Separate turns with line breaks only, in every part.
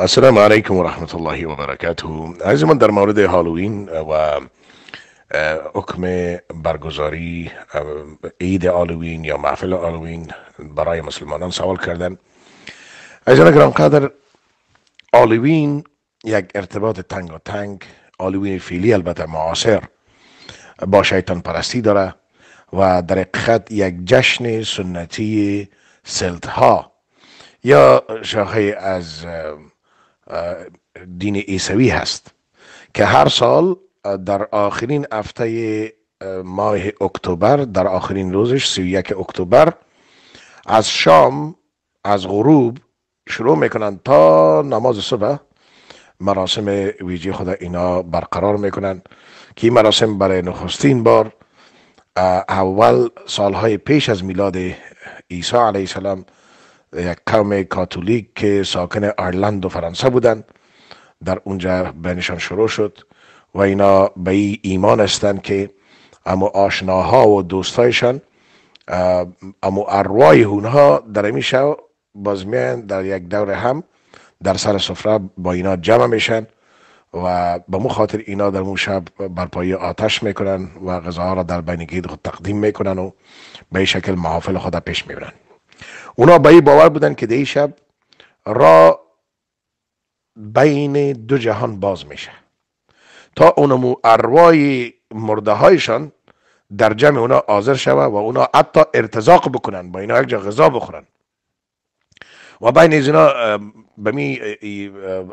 السلام علیکم و رحمت الله و برکاته من در مورد هالوین و حکم برگزاری عید آلوین یا محفل آلوین برای مسلمانان سوال کردن عزیزان گرام قدر یک ارتباط تنگ و تنگ آلوین فیلی البته معاصر با شیطان پرستی داره و در حقیقت یک جشن سنتی سلت ها یا شاخه از دین عیسوی هست که هر سال در آخرین هفته ماه اکتبر در آخرین روزش 31 اکتبر از شام از غروب شروع میکنن تا نماز صبح مراسم ویژه خود اینا برقرار میکنن که این مراسم برای نخستین بار اول سالهای پیش از میلاد عیسی علیه السلام یک قوم کاتولیک که ساکن آیرلند و فرانسه بودند در اونجا بینشان شروع شد و اینا به ای ایمان هستند که اما آشناها و دوستایشان اما اروای اونها در میشه باز میان در یک دور هم در سر سفره با اینا جمع میشن و به مو خاطر اینا در اون شب بر آتش میکنن و غذاها را در بین خود تقدیم میکنن و به شکل محافل خود پیش میبرن اونا به باور بودن که دیشب شب را بین دو جهان باز میشه تا اونمو اروای مرده هایشان در جمع اونا آذر شوه و اونا حتی ارتزاق بکنن با اینا یک جا غذا بخورن و بین از اینا به می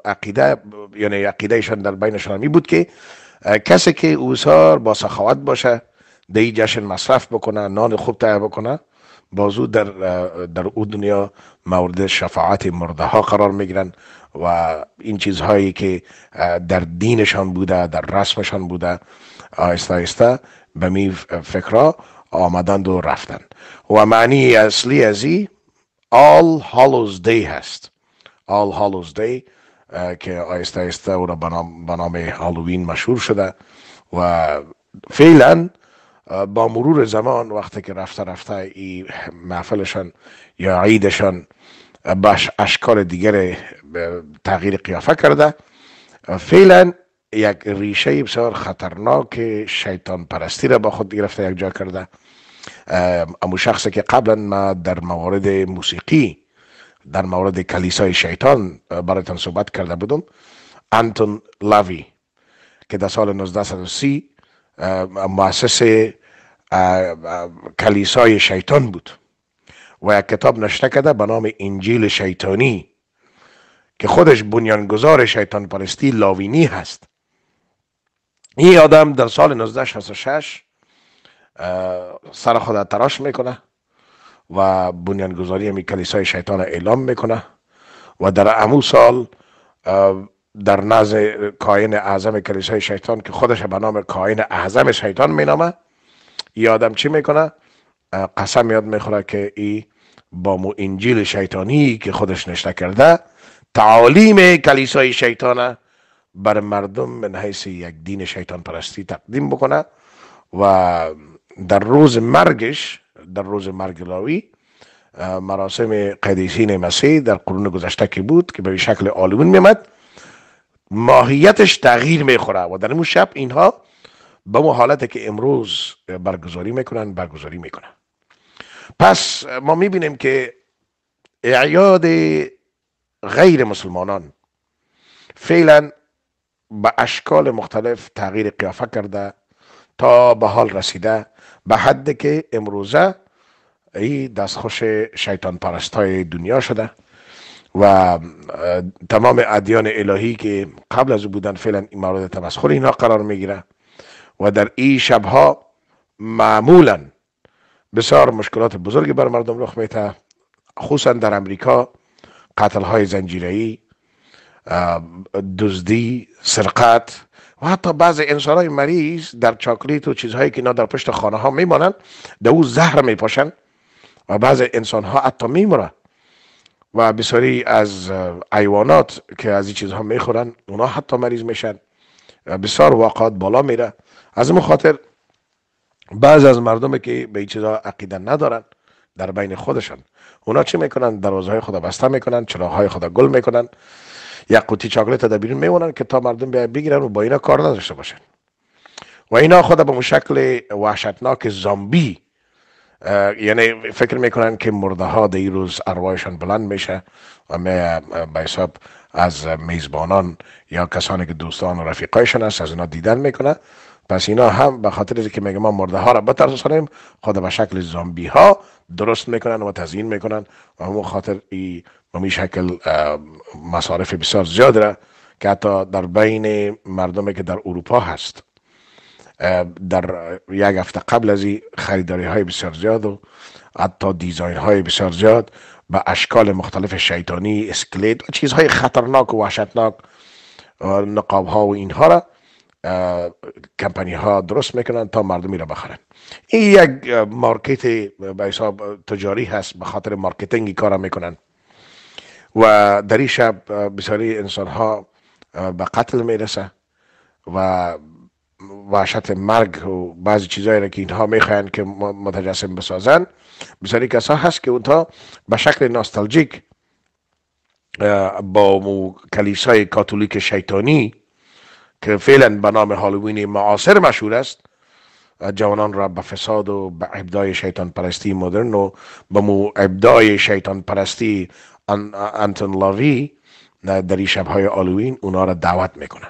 عقیده یعنی ایشان در بینشان می بود که کسی که اوسار با سخاوت باشه دی جشن مصرف بکنه نان خوب تهیه بکنه بازو در, در او دنیا مورد شفاعت مرده ها قرار میگیرن و این چیزهایی که در دینشان بوده در رسمشان بوده آیستا آهسته به می فکرها آمدند و رفتند و معنی اصلی از این All Hallows Day هست All Hallows Day که آیستا آهسته او را به نام هالوین مشهور شده و فعلا با مرور زمان وقتی که رفته رفته این محفلشان یا عیدشان به اشکال دیگر تغییر قیافه کرده فعلا یک ریشه بسیار خطرناک شیطان پرستی را با خود گرفته یک جا کرده امو شخصی که قبلا ما در موارد موسیقی در مورد کلیسای شیطان برایتان صحبت کرده بودم انتون لاوی که در سال 1930 مؤسس کلیسای شیطان بود و یک کتاب نشته کرده به نام انجیل شیطانی که خودش بنیانگذار شیطان پرستی لاوینی هست این آدم در سال 1966 سر خود تراش میکنه و بنیانگذاری همی کلیسای شیطان اعلام میکنه و در امو سال در نزد کاین اعظم کلیسای شیطان که خودش به نام کاین اعظم شیطان مینامه یادم چی میکنه قسم یاد میخوره که ای با مو انجیل شیطانی که خودش نشته کرده تعالیم کلیسای شیطانه بر مردم من حیث یک دین شیطان پرستی تقدیم بکنه و در روز مرگش در روز مرگ لاوی مراسم قدیسین مسیح در قرون گذشته که بود که به شکل می میمد ماهیتش تغییر میخوره و در اون شب اینها به حالت که امروز برگزاری میکنن برگزاری میکنن پس ما میبینیم که اعیاد غیر مسلمانان فعلا به اشکال مختلف تغییر قیافه کرده تا به حال رسیده به حد که امروزه ای دستخوش شیطان پرستای دنیا شده و تمام ادیان الهی که قبل از او بودن فعلا این مورد تمسخر اینا قرار میگیره و در این شبها معمولا بسیار مشکلات بزرگی بر مردم رخ میته خصوصا در امریکا قتل های زنجیری دزدی سرقت و حتی بعض انسان های مریض در چاکلیت و چیزهایی که اینا در پشت خانه ها میمانند در او زهر میپاشند و بعض انسان ها حتی میمرند و بسیاری از ایوانات که از این چیزها میخورن اونا حتی مریض میشن بسیار واقعات بالا میره از اون خاطر بعض از مردم که به این چیزا عقیده ندارن در بین خودشان اونا چی میکنن های خدا بسته میکنن های خدا گل میکنن یک قوطی چاکلت در بیرون میمونن که تا مردم بگیرن و با اینا کار نداشته باشن و اینا خدا به شکل وحشتناک زامبی یعنی فکر میکنن که مرده ها در روز بلند میشه و به حساب از میزبانان یا کسانی که دوستان و رفیقایشان است از اونا دیدن میکنه پس اینا هم به خاطر که میگه ما مرده ها را بترسانیم خود به شکل زامبی ها درست میکنن و تزیین میکنن و همون خاطر ای به شکل مصارف بسیار زیاد را که حتی در بین مردمی که در اروپا هست در یک هفته قبل از خریداری های بسیار زیاد و حتی دیزاین های بسیار زیاد به اشکال مختلف شیطانی اسکلیت و چیزهای خطرناک و وحشتناک نقاب ها و اینها را کمپانی ها درست میکنن تا مردمی را بخرن این یک مارکت به حساب تجاری هست به خاطر مارکتینگی کار میکنن و در این شب بسیاری انسان ها به قتل میرسه و وحشت مرگ و بعضی چیزهایی را که اینها میخواین که متجسم بسازن بسیاری کسا هست که اونها به شکل ناستالژیک با مو کلیسای کاتولیک شیطانی که فعلا به نام هالوین معاصر مشهور است جوانان را به فساد و به ابداع شیطان پرستی مدرن و به مو ابداع شیطان پرستی انتون لاوی در این شبهای آلوین اونا را دعوت میکنه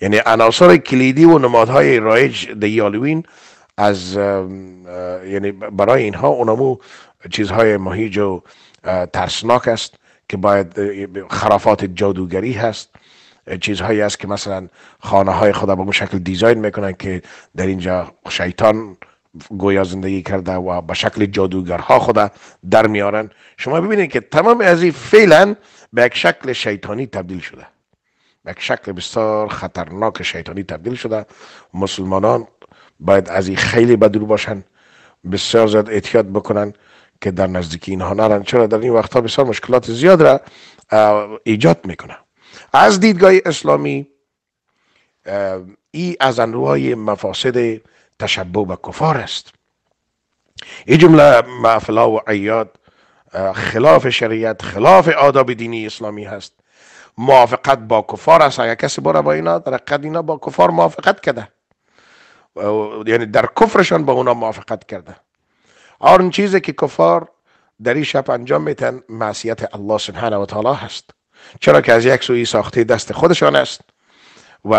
یعنی عناصر کلیدی و نمادهای رایج در آلوین از یعنی برای اینها اونمو چیزهای مهیج و ترسناک است که باید خرافات جادوگری هست چیزهایی است که مثلا خانه های خدا به شکل دیزاین میکنن که در اینجا شیطان گویا زندگی کرده و به شکل جادوگرها خدا در میارن شما ببینید که تمام از این فعلا به یک شکل شیطانی تبدیل شده به یک شکل بسیار خطرناک شیطانی تبدیل شده مسلمانان باید از این خیلی بدور باشن بسیار زیاد احتیاط بکنن که در نزدیکی اینها نرن چرا در این وقتها بسیار مشکلات زیاد را ایجاد میکنن از دیدگاه اسلامی ای از انواع مفاسد تشبه و کفار است این جمله معفلا و عیاد خلاف شریعت خلاف آداب دینی اسلامی هست موافقت با کفار است اگر کسی بره با اینا در قد اینا با کفار موافقت کرده یعنی در کفرشان با اونا موافقت کرده آن چیزی که کفار در این شب انجام میتن معصیت الله سبحانه و تعالی هست چرا که از یک سوی ساخته دست خودشان است و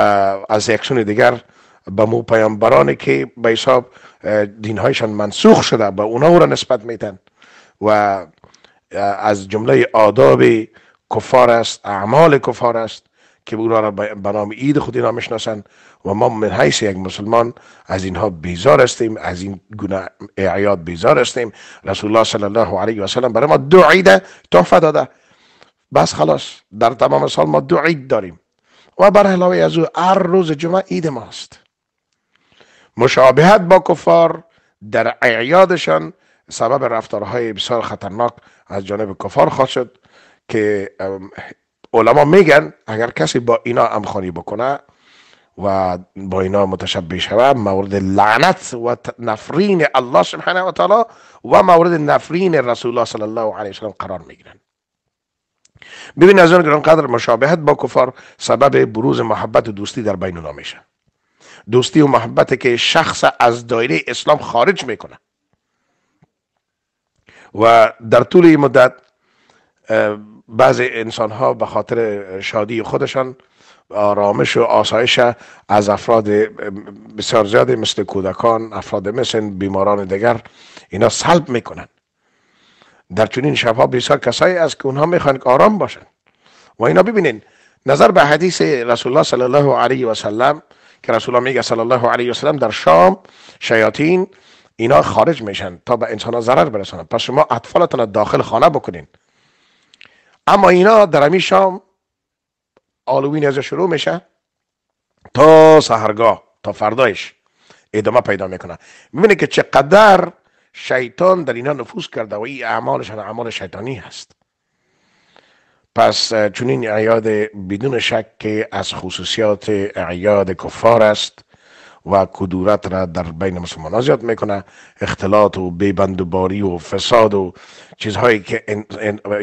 از یک سوی دیگر به مو پیامبرانی که به حساب دینهایشان منسوخ شده به اونا را نسبت میتن و از جمله آداب کفار است اعمال کفار است که اونها را به نام عید خود اینا میشناسند و ما من حیث یک مسلمان از اینها بیزار هستیم از این گناه اعیاد بیزار هستیم رسول الله صلی الله علیه و سلم برای ما دو عیده تحفه داده بس خلاص در تمام سال ما دو عید داریم و بر علاوه از او هر روز جمعه عید ماست مشابهت با کفار در اعیادشان سبب رفتارهای بسیار خطرناک از جانب کفار خواهد شد که علما میگن اگر کسی با اینا امخانی بکنه و با اینا متشبه شود مورد لعنت و نفرین الله سبحانه و تعالی و مورد نفرین رسول الله صلی الله علیه و قرار میگیرند ببین از گران قدر مشابهت با کفار سبب بروز محبت و دوستی در بین اونا میشه دوستی و محبت که شخص از دایره اسلام خارج میکنه و در طول این مدت بعض انسان ها به خاطر شادی خودشان آرامش و آسایش از افراد بسیار زیادی مثل کودکان افراد مثل بیماران دیگر اینا سلب میکنن در چنین شبها بسیار کسایی است که اونها میخوان که آرام باشند و اینا ببینین نظر به حدیث رسول الله صلی الله علیه و سلم که رسول الله میگه صلی الله علیه و سلم در شام شیاطین اینا خارج میشن تا به انسان ضرر برسانن پس شما اطفالتان داخل خانه بکنین اما اینا در همین شام آلوین از شروع میشه تا سهرگاه تا فردایش ادامه پیدا میکنه میبینه که چقدر شیطان در اینا نفوذ کرده و این اعمالشان اعمال شیطانی هست پس چون این اعیاد بدون شک که از خصوصیات اعیاد کفار است و کدورت را در بین مسلمان زیاد میکنه اختلاط و بیبندباری و فساد و چیزهایی که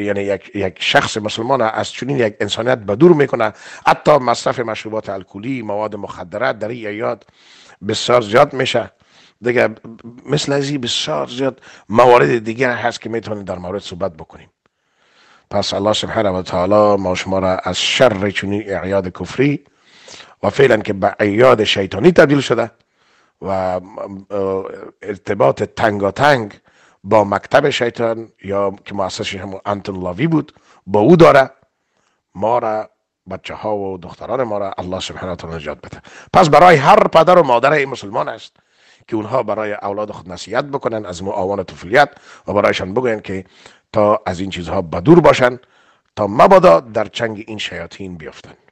یعنی یک،, شخص مسلمان از چنین یک انسانیت بدور دور میکنه حتی مصرف مشروبات الکلی مواد مخدرات در این ایاد بسیار زیاد میشه دیگه مثل از این بسیار زیاد موارد دیگر هست که میتونیم در مورد صحبت بکنیم پس الله سبحانه و تعالی ما شما را از شر چنین اعیاد کفری و فعلا که به اعیاد شیطانی تبدیل شده و ارتباط تنگاتنگ تنگ با مکتب شیطان یا که مؤسسش هم انتون لاوی بود با او داره ما را بچه ها و دختران ما را الله سبحانه و تعالی نجات بده پس برای هر پدر و مادر مسلمان است که اونها برای اولاد خود نصیحت بکنن از معاون طفولیت و برایشان بگوین که تا از این چیزها بدور باشن تا مبادا در چنگ این شیاطین بیفتن